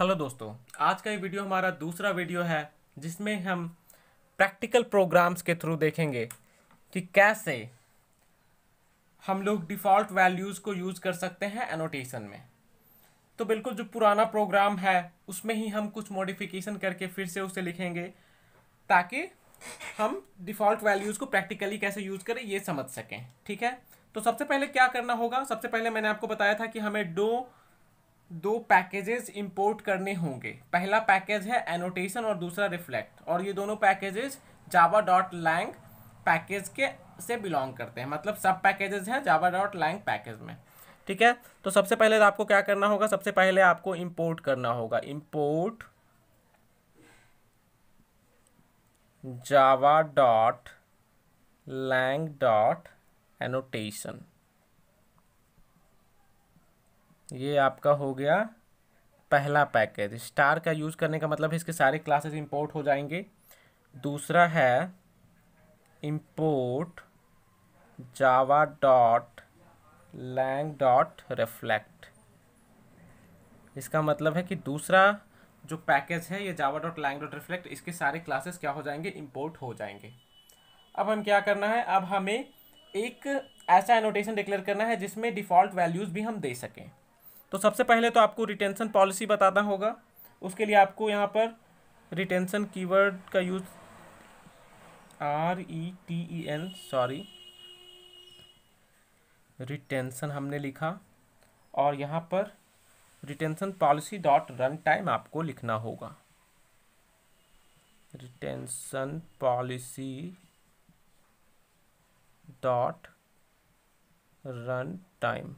Hello दोस्तों आज का ये वीडियो हमारा दूसरा वीडियो है जिसमें हम प्रैक्टिकल प्रोग्राम्स के थ्रू देखेंगे कि कैसे हम लोग डिफ़ॉल्ट वैल्यूज़ को यूज़ कर सकते हैं एनोटेशन में तो बिल्कुल जो पुराना प्रोग्राम है उसमें ही हम कुछ मॉडिफिकेशन करके फिर से उसे लिखेंगे ताकि हम डिफ़ॉल्ट वैल्यूज़ को प्रैक्टिकली कैसे यूज़ करें ये समझ सकें ठीक है तो सबसे पहले क्या करना होगा सबसे पहले मैंने आपको बताया था कि हमें डो दो पैकेजेस इंपोर्ट करने होंगे पहला पैकेज है एनोटेशन और दूसरा रिफ्लेक्ट और ये दोनों packages Java dot lang package के से बिलोंग करते हैं मतलब सब पैकेजेस हैं जावा डॉट लैंग पैकेज में ठीक है तो सबसे पहले आपको क्या करना होगा सबसे पहले आपको इंपोर्ट करना होगा import Java dot lang dot annotation ये आपका हो गया पहला पैकेज स्टार का यूज़ करने का मतलब है इसके सारे क्लासेस इंपोर्ट हो जाएंगे दूसरा है import Java dot lang dot reflect इसका मतलब है कि दूसरा जो पैकेज है ये Java dot lang dot reflect इसके सारे क्लासेस क्या हो जाएंगे इंपोर्ट हो जाएंगे अब हम क्या करना है अब हमें एक ऐसा एनोटेशन डिक्लेयर करना है जिसमें डिफ़ॉल्ट वैल्यूज़ भी हम दे सकें तो सबसे पहले तो आपको रिटेंशन पॉलिसी बताना होगा उसके लिए आपको यहाँ पर रिटेंशन कीवर्ड का use R E T E N sorry retention हमने लिखा और यहाँ पर retention policy dot run time आपको लिखना होगा retention policy dot run time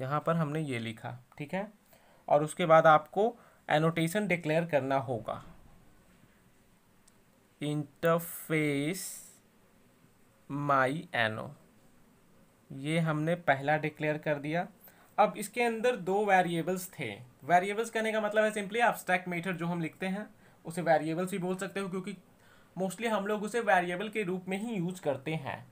यहाँ पर हमने ये लिखा ठीक है और उसके बाद आपको एनोटेशन डिक्लेयर करना होगा इंटरफेस माई एनो ये हमने पहला डिक्लेयर कर दिया अब इसके अंदर दो वेरिएबल्स थे वेरिएबल्स कहने का मतलब है सिंपली एब्स्ट्रैक्ट मेथड जो हम लिखते हैं उसे वेरिएबल्स भी बोल सकते हो क्योंकि मोस्टली हम लोग उसे वेरिएबल के रूप में ही यूज करते हैं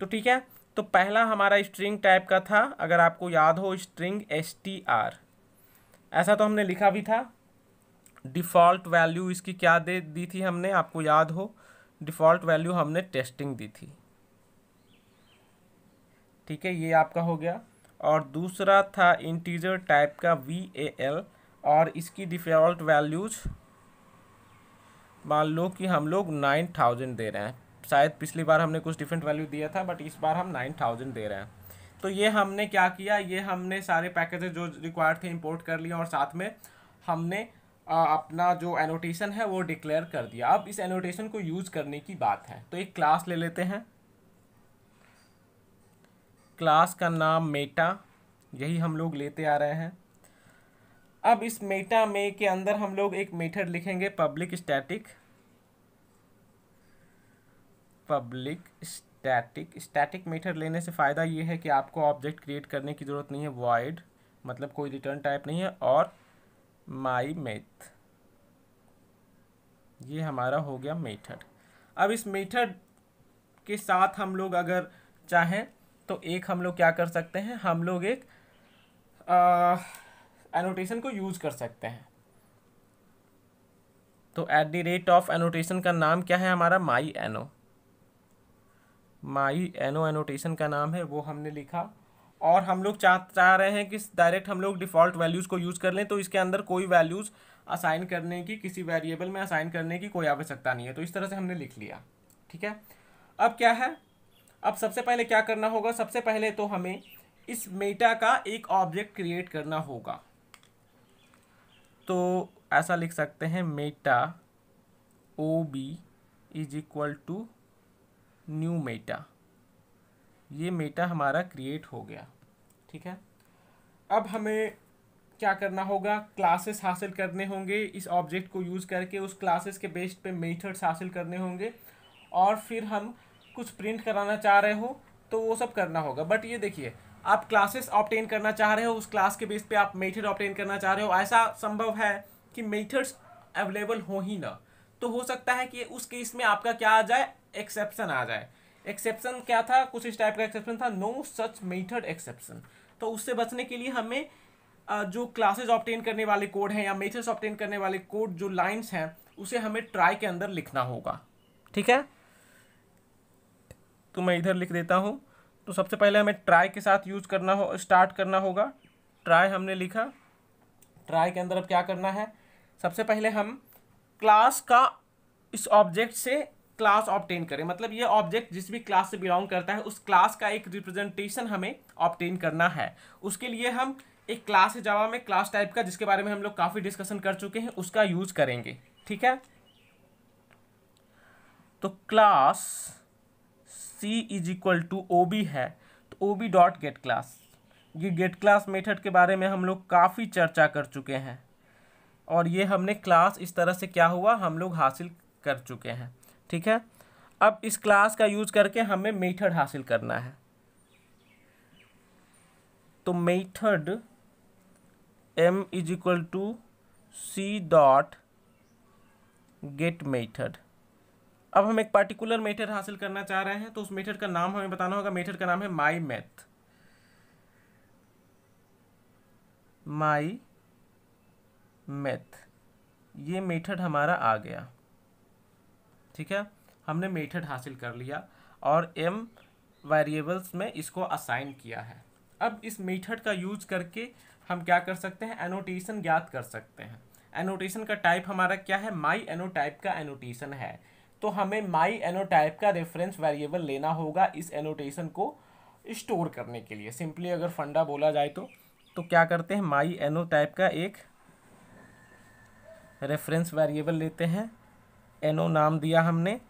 तो ठीक है तो पहला हमारा स्ट्रिंग टाइप का था अगर आपको याद हो स्ट्रिंग एस टी आर ऐसा तो हमने लिखा भी था डिफ़ॉल्ट वैल्यू इसकी क्या दे दी थी हमने आपको याद हो डिफ़ॉल्ट वैल्यू हमने टेस्टिंग दी थी ठीक है ये आपका हो गया और दूसरा था इंटीजर टाइप का वी ए एल और इसकी डिफ़ॉल्ट वैल्यूज मान लो कि हम लोग नाइन थाउजेंड दे रहे हैं शायद पिछली बार हमने कुछ डिफरेंट वैल्यू दिया था बट इस बार हम नाइन थाउजेंड दे रहे हैं तो ये हमने क्या किया ये हमने सारे पैकेजेस जो रिक्वायर्ड थे इंपोर्ट कर लिए और साथ में हमने आ, अपना जो एनोटेशन है वो डिक्लेयर कर दिया अब इस एनोटेशन को यूज़ करने की बात है तो एक क्लास ले लेते हैं क्लास का नाम मेटा यही हम लोग लेते आ रहे हैं अब इस मेटा में के अंदर हम लोग एक मेथड लिखेंगे public static public static static method लेने से फ़ायदा ये है कि आपको ऑब्जेक्ट क्रिएट करने की ज़रूरत नहीं है वॉइड मतलब कोई रिटर्न टाइप नहीं है और माई मेथ ये हमारा हो गया मेथड अब इस मेथड के साथ हम लोग अगर चाहें तो एक हम लोग क्या कर सकते हैं हम लोग एक एनोटेशन को यूज़ कर सकते हैं तो at the rate of annotation का नाम क्या है हमारा माई एनो माई एनो एनोटेशन का नाम है वो हमने लिखा और हम लोग चाह चाह रहे हैं कि डायरेक्ट हम लोग डिफ़ॉल्ट वैल्यूज़ को यूज़ कर लें तो इसके अंदर कोई वैल्यूज़ असाइन करने की किसी वेरिएबल में असाइन करने की कोई आवश्यकता नहीं है तो इस तरह से हमने लिख लिया ठीक है अब क्या है अब सबसे पहले क्या करना होगा सबसे पहले तो हमें इस मेटा का एक ऑब्जेक्ट क्रिएट करना होगा तो ऐसा लिख सकते हैं meta O B is equal to new meta ये मेटा हमारा क्रिएट हो गया ठीक है अब हमें क्या करना होगा क्लासेस हासिल करने होंगे इस ऑब्जेक्ट को यूज़ करके उस क्लासेस के बेस्ड पे मेथड्स हासिल करने होंगे और फिर हम कुछ प्रिंट कराना चाह रहे हो तो वो सब करना होगा बट ये देखिए आप क्लासेस ऑप्टेन करना चाह रहे हो उस क्लास के बेस पे आप मेथड ऑप्टेन करना चाह रहे हो ऐसा संभव है कि मेथड्स अवेलेबल हो ही ना तो हो सकता है कि उस केस में आपका क्या आ जाए एक्सेप्शन आ जाए एक्सेप्शन क्या था कुछ इस टाइप का एक्सेप्शन था नो सच मेथड एक्सेप्शन तो उससे बचने के लिए हमें जो क्लासेज ऑप्टेन करने वाले कोड हैं या मेथड्स ऑप्टेन करने वाले कोड जो लाइन्स हैं उसे हमें ट्राई के अंदर लिखना होगा ठीक है तो मैं इधर लिख देता हूँ तो सबसे पहले हमें ट्राई के साथ यूज करना हो स्टार्ट करना होगा ट्राई हमने लिखा ट्राई के अंदर अब क्या करना है सबसे पहले हम क्लास का इस ऑब्जेक्ट से क्लास ऑप्टेन करें मतलब ये ऑब्जेक्ट जिस भी क्लास से बिलोंग करता है उस क्लास का एक रिप्रेजेंटेशन हमें ऑप्टेन करना है उसके लिए हम एक क्लास है जावा में क्लास टाइप का जिसके बारे में हम लोग काफ़ी डिस्कशन कर चुके हैं उसका यूज करेंगे ठीक है तो class C is equal to O B है तो O B dot get class ये गेट क्लास मेथड के बारे में हम लोग काफ़ी चर्चा कर चुके हैं और ये हमने क्लास इस तरह से क्या हुआ हम लोग हासिल कर चुके हैं ठीक है अब इस क्लास का यूज करके हमें मेथड हासिल करना है तो method M is equal to C dot get method अब हम एक पार्टिकुलर मेथड हासिल करना चाह रहे हैं तो उस मेथड का नाम हमें बताना होगा मेथड का नाम है माई मैथ माई मैथ ये मेथड हमारा आ गया ठीक है हमने मेथड हासिल कर लिया और एम वेरिएबल्स में इसको असाइन किया है अब इस मेथड का यूज करके हम क्या कर सकते हैं एनोटेशन ज्ञात कर सकते हैं एनोटेशन का टाइप हमारा क्या है माई एनोटाइप का एनोटेशन है तो हमें माई एनोटाइप का रेफरेंस वेरिएबल लेना होगा इस एनोटेशन को स्टोर करने के लिए सिंपली अगर फंडा बोला जाए तो तो क्या करते हैं माई एनोटाइप का एक रेफरेंस वेरिएबल लेते हैं एनो नाम दिया हमने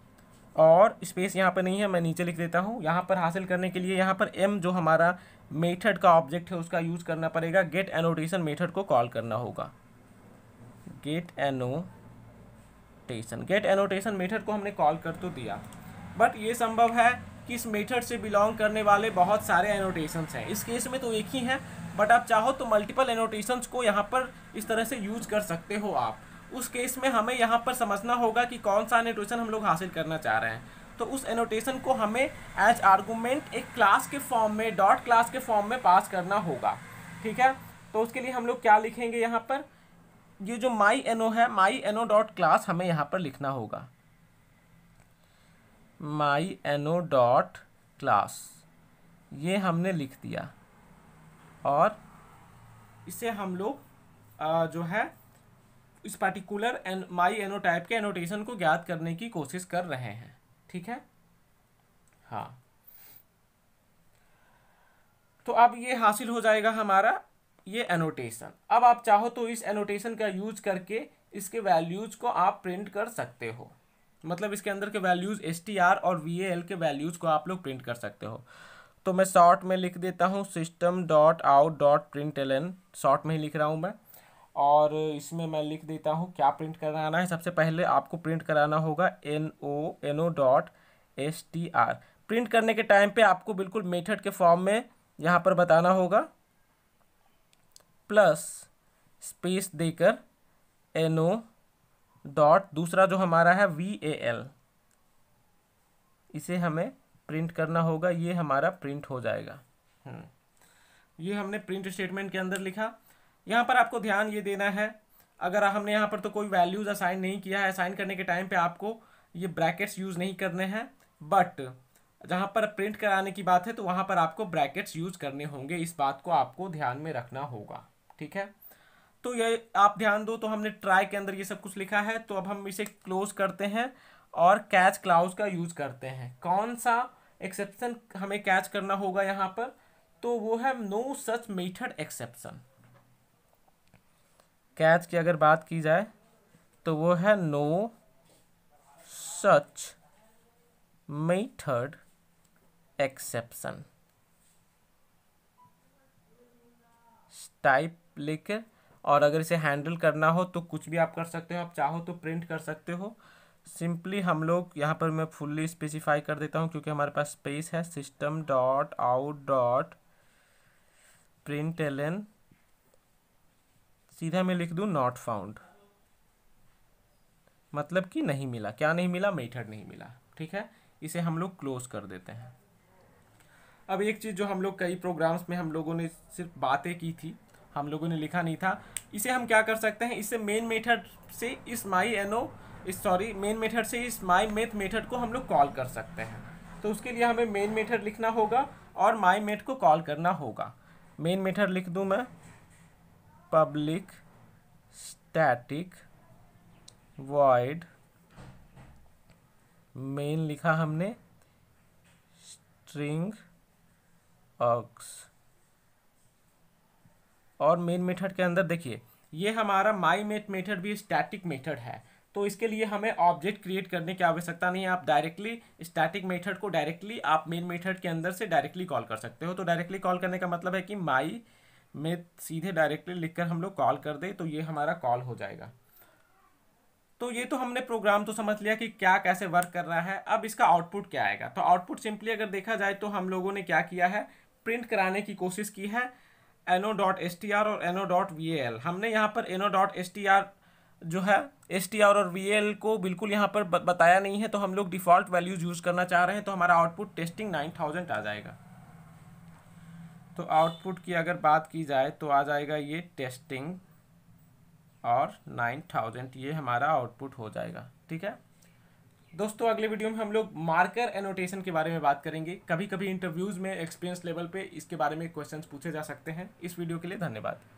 और स्पेस यहाँ पर नहीं है मैं नीचे लिख देता हूँ यहाँ पर हासिल करने के लिए यहाँ पर एम जो हमारा मेथड का ऑब्जेक्ट है उसका यूज़ करना पड़ेगा गेट एनोटेशन मेथड को कॉल करना होगा get annotation get annotation method को हमने कॉल कर तो दिया बट ये संभव है कि इस मेथड से बिलोंग करने वाले बहुत सारे एनोटेशन हैं इस केस में तो एक ही है बट आप चाहो तो मल्टीपल एनोटेशन को यहाँ पर इस तरह से यूज कर सकते हो आप उस केस में हमें यहाँ पर समझना होगा कि कौन सा एनोटेशन हम लोग हासिल करना चाह रहे हैं तो उस एनोटेशन को हमें एज आर्गूमेंट एक क्लास के फॉर्म में डॉट क्लास के फॉर्म में पास करना होगा ठीक है तो उसके लिए हम लोग क्या लिखेंगे यहाँ पर ये जो माई एनो है माई एनो डॉट क्लास हमें यहाँ पर लिखना होगा माई एनो डॉट क्लास ये हमने लिख दिया और इसे हम लोग जो है इस पार्टिकुलर एन माई एनोटाइप के एनोटेशन को ज्ञात करने की कोशिश कर रहे हैं ठीक है हाँ तो अब ये हासिल हो जाएगा हमारा ये एनोटेशन अब आप चाहो तो इस एनोटेशन का यूज करके इसके वैल्यूज़ को आप प्रिंट कर सकते हो मतलब इसके अंदर के वैल्यूज़ एस टी आर और वी एल के वैल्यूज़ को आप लोग प्रिंट कर सकते हो तो मैं शॉर्ट में लिख देता हूँ system dot out dot print L N short में ही लिख रहा हूँ मैं और इसमें मैं लिख देता हूँ क्या प्रिंट कराना है सबसे पहले आपको प्रिंट कराना होगा N O N O dot S T R print करने के टाइम पे आपको बिल्कुल मेथड के फॉर्म में यहाँ पर बताना होगा प्लस स्पेस देकर एन ओ डॉट दूसरा जो हमारा है वी ए एल इसे हमें प्रिंट करना होगा ये हमारा प्रिंट हो जाएगा हम्म। ये हमने प्रिंट स्टेटमेंट के अंदर लिखा यहाँ पर आपको ध्यान ये देना है अगर हमने यहाँ पर तो कोई वैल्यूज़ असाइन नहीं किया है असाइन करने के टाइम पे आपको ये ब्रैकेट्स यूज़ नहीं करने हैं बट जहाँ पर प्रिंट कराने की बात है तो वहाँ पर आपको ब्रैकेट्स यूज़ करने होंगे इस बात को आपको ध्यान में रखना होगा ठीक है तो ये आप ध्यान दो तो हमने ट्राई के अंदर ये सब कुछ लिखा है तो अब हम इसे क्लोज करते हैं और कैच क्लाउज का यूज़ करते हैं कौन सा एक्सेप्शन हमें कैच करना होगा यहाँ पर तो वो है no such method exception catch की अगर बात की जाए तो वो है no such method exception type लेकर और अगर इसे हैंडल करना हो तो कुछ भी आप कर सकते हो आप चाहो तो प्रिंट कर सकते हो सिंपली हम लोग यहाँ पर मैं फुल्ली स्पेसिफाई कर देता हूँ क्योंकि हमारे पास स्पेस है system dot out dot print L N सीधा मैं लिख दूँ नॉट फाउंड मतलब कि नहीं मिला क्या नहीं मिला मेथड नहीं मिला ठीक है इसे हम लोग क्लोज कर देते हैं अब एक चीज़ जो हम लोग कई प्रोग्राम्स में हम लोगों ने सिर्फ बातें की थी हम लोगों ने लिखा नहीं था इसे हम क्या कर सकते हैं इससे मेन मेथड से इस माई एनो इस सॉरी मेन मेथड से इस माई मेथ मेथड को हम लोग कॉल कर सकते हैं तो उसके लिए हमें मेन मेथड लिखना होगा और माई मेथ को कॉल करना होगा मेन मेथड लिख दूँ मैं public static void मेन लिखा हमने स्ट्रिंग ऑक्स और मेन मेथड के अंदर देखिए ये हमारा माई मेट मेथड भी स्टैटिक मेथड है तो इसके लिए हमें ऑब्जेक्ट क्रिएट करने की आवश्यकता नहीं है आप डायरेक्टली स्टैटिक मेथड को डायरेक्टली आप मेन मेथड के अंदर से डायरेक्टली कॉल कर सकते हो तो डायरेक्टली कॉल करने का मतलब है कि माई में सीधे डायरेक्टली लिखकर हम लोग कॉल कर दे तो ये हमारा कॉल हो जाएगा तो ये तो हमने प्रोग्राम तो समझ लिया कि क्या कैसे वर्क कर रहा है अब इसका आउटपुट क्या आएगा तो आउटपुट सिंपली अगर देखा जाए तो हम लोगों ने क्या किया है प्रिंट कराने की कोशिश की है anno dot S T R और एनो डॉट वी एल हमने यहाँ पर anno dot S T R जो है एस टी आर और वी एल को बिल्कुल यहाँ पर बताया नहीं है तो हम लोग डिफ़ॉल्ट वैल्यूज़ यूज़ करना चाह रहे हैं तो हमारा आउटपुट टेस्टिंग नाइन थाउजेंड आ जाएगा तो आउटपुट की अगर बात की जाए तो आ जाएगा ये टेस्टिंग और नाइन थाउजेंड ये हमारा आउटपुट हो जाएगा ठीक है दोस्तों अगले वीडियो में हम लोग मार्कर एनोटेशन के बारे में बात करेंगे कभी कभी इंटरव्यूज़ में एक्सपीरियंस लेवल पे इसके बारे में क्वेश्चंस पूछे जा सकते हैं इस वीडियो के लिए धन्यवाद